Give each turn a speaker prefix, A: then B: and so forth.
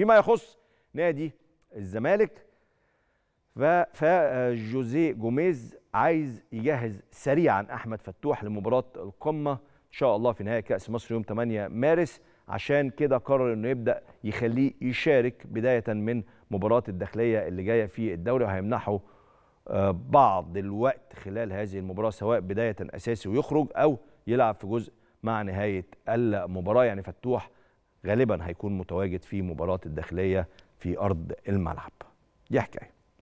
A: فيما يخص نادي الزمالك فجوزي جوميز عايز يجهز سريعا احمد فتوح لمباراه القمه ان شاء الله في نهائي كاس مصر يوم 8 مارس عشان كده قرر انه يبدا يخليه يشارك بدايه من مباراه الداخليه اللي جايه في الدوري وهيمنحه آه، بعض الوقت خلال هذه المباراه سواء بدايه اساسي ويخرج او يلعب في جزء مع نهايه المباراه يعني فتوح غالبا هيكون متواجد في مباراة الداخلية في أرض الملعب دي حكاية